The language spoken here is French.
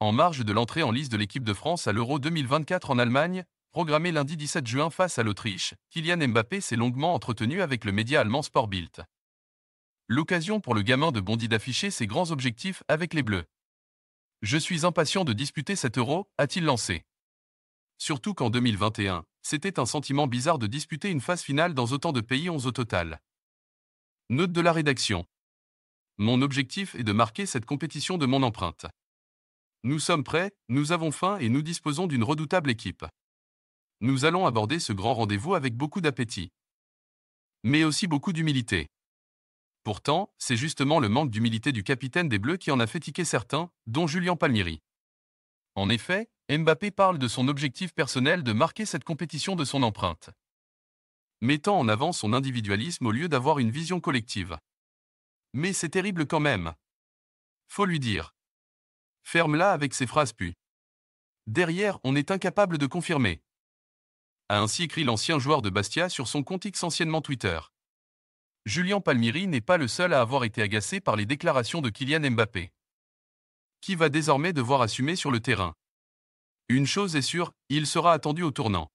en marge de l'entrée en lice de l'équipe de France à l'Euro 2024 en Allemagne, programmée lundi 17 juin face à l'Autriche. Kylian Mbappé s'est longuement entretenu avec le média allemand Sportbild. L'occasion pour le gamin de Bondy d'afficher ses grands objectifs avec les Bleus. Je suis impatient de disputer cet Euro, a-t-il lancé. Surtout qu'en 2021, c'était un sentiment bizarre de disputer une phase finale dans autant de pays 11 au total. Note de la rédaction. Mon objectif est de marquer cette compétition de mon empreinte. Nous sommes prêts, nous avons faim et nous disposons d'une redoutable équipe. Nous allons aborder ce grand rendez-vous avec beaucoup d'appétit. Mais aussi beaucoup d'humilité. Pourtant, c'est justement le manque d'humilité du capitaine des Bleus qui en a fait tiquer certains, dont Julien Palmieri. En effet, Mbappé parle de son objectif personnel de marquer cette compétition de son empreinte. Mettant en avant son individualisme au lieu d'avoir une vision collective. Mais c'est terrible quand même. Faut lui dire ferme-la avec ces phrases puis. Derrière, on est incapable de confirmer. A ainsi écrit l'ancien joueur de Bastia sur son compte X anciennement Twitter. Julien Palmieri n'est pas le seul à avoir été agacé par les déclarations de Kylian Mbappé. Qui va désormais devoir assumer sur le terrain Une chose est sûre, il sera attendu au tournant.